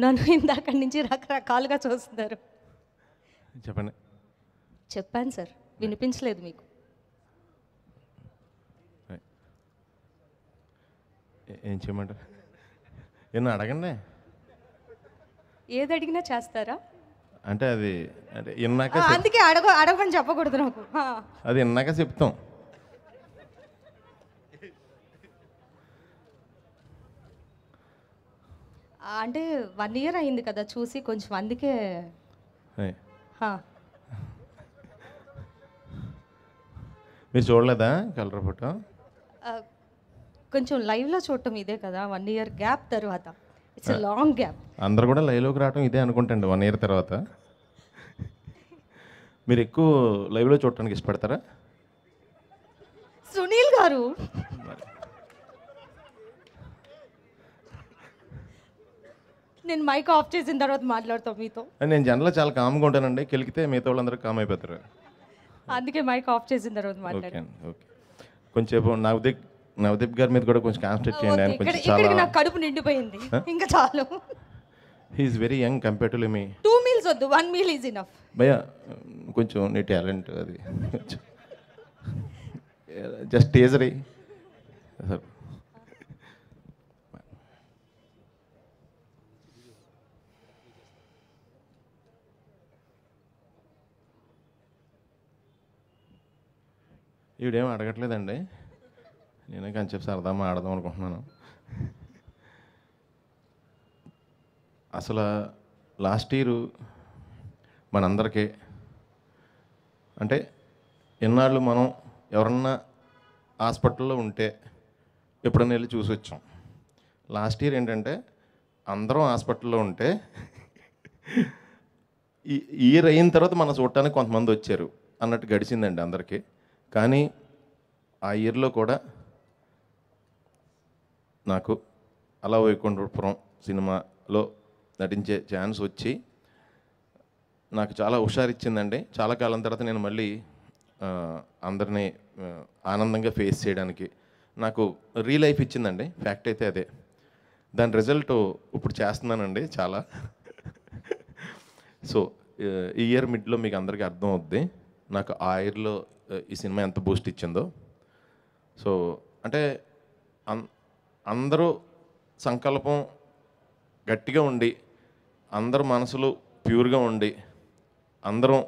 నన్ను ఇందాక నుంచి రకరకాలుగా చూస్తున్నారు చెప్పండి చెప్పాను సార్ వినిపించలేదు మీకు ఏం చేయమంటారు ఏమన్నా అడగండి ఏది అడిగినా చేస్తారా అంటే అది అంటే అందుకే అడగ అడగని చెప్పకూడదు నాకు అది ఇన్నాక చెప్తాం అంటే వన్ ఇయర్ అయింది కదా చూసి కొంచెం అందుకే మీరు చూడలేదా కలర్ ఫోటో కొంచెం లైవ్లో చూడటం ఇదే కదా వన్ ఇయర్ గ్యాప్ తర్వాత ఇట్స్ లాంగ్ గ్యాప్ అందరు కూడా లైవ్లోకి రావడం ఇదే అనుకుంటండి వన్ ఇయర్ తర్వాత మీరు ఎక్కువ లైవ్లో చూడటానికి ఇష్టపడతారా సునీల్ గారు నేను మైక్ ఆఫ్ చేసిన తర్వాత మాట్లాడతాం మీతో నేను జనరల్ చాలా కామ్గా ఉంటానండి కెలికితే మిగతా వాళ్ళందరూ కామ్ అయిపోతారు అందుకే మైక్ ఆఫ్ చేసిన తర్వాత మాట్లాడాను ఓకే కొంచెంసేపు నవదీప్ నవదీప్ గారి మీద కూడా కొంచెం కాన్సన్ట్రేట్ చేయండి ఆయన కొంచెం చాలా నాకు కడుపు నిండిపోయింది ఇంకా చాలు he's very young compare to me two meals వద్దు వన్ మీల్ ఈజ్ ఇనఫ్ భయ్యా కొంచెం నీ టాలెంట్ అది జస్ట్ టీజరీ సార్ ఈవిడేం అడగట్లేదండి నేను కంచెప్ సరదా ఆడదాం అనుకుంటున్నాను అసలు లాస్ట్ ఇయర్ మనందరికీ అంటే ఎన్నాళ్ళు మనం ఎవరన్నా హాస్పిటల్లో ఉంటే ఎప్పుడన్నా వెళ్ళి చూసి వచ్చాం లాస్ట్ ఇయర్ ఏంటంటే అందరం హాస్పిటల్లో ఉంటే ఈ ఇయర్ అయిన తర్వాత మనం చూడటానికి కొంతమంది వచ్చారు అన్నట్టు గడిచిందండి అందరికీ కానీ ఆ ఇయర్లో కూడా నాకు అలా వైకుంఠపురం సినిమాలో నటించే ఛాన్స్ వచ్చి నాకు చాలా హుషారిచ్చిందండి చాలా కాలం తర్వాత నేను మళ్ళీ అందరినీ ఆనందంగా ఫేస్ చేయడానికి నాకు రీ లైఫ్ ఇచ్చిందండి ఫ్యాక్ట్ అయితే అదే దాని రిజల్ట్ ఇప్పుడు చేస్తున్నానండి చాలా సో ఈ ఇయర్ మిడ్లో మీకు అందరికీ అర్థం అవుద్ది నాకు ఆ ఇయర్లో ఈ సినిమా ఎంత బూస్ట్ ఇచ్చిందో సో అంటే అందరూ సంకల్పం గట్టిగా ఉండి అందరు మనసులు ప్యూర్గా ఉండి అందరం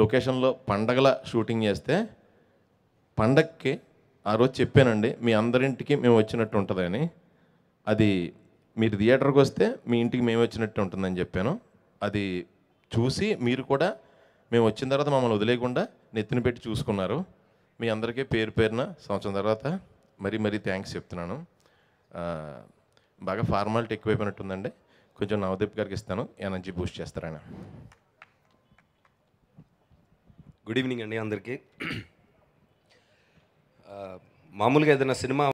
లొకేషన్లో పండగల షూటింగ్ చేస్తే పండగకి ఆ రోజు చెప్పానండి మీ అందరింటికి మేము వచ్చినట్టు ఉంటుందని అది మీరు థియేటర్కి వస్తే మీ ఇంటికి మేము వచ్చినట్టు ఉంటుందని చెప్పాను అది చూసి మీరు కూడా మేము వచ్చిన తర్వాత మమ్మల్ని వదిలేయకుండా నెత్తిన పెట్టి చూసుకున్నారు మీ అందరికీ పేరు పేరున సంవత్సరం తర్వాత మరీ మరీ థ్యాంక్స్ చెప్తున్నాను బాగా ఫార్మాలిటీ ఎక్కువైపోయినట్టుందండి కొంచెం నవదీప్ గారికి ఇస్తాను ఎనర్జీ బూస్ట్ చేస్తారు ఆయన గుడ్ ఈవినింగ్ అండి అందరికీ మామూలుగా ఏదైనా సినిమా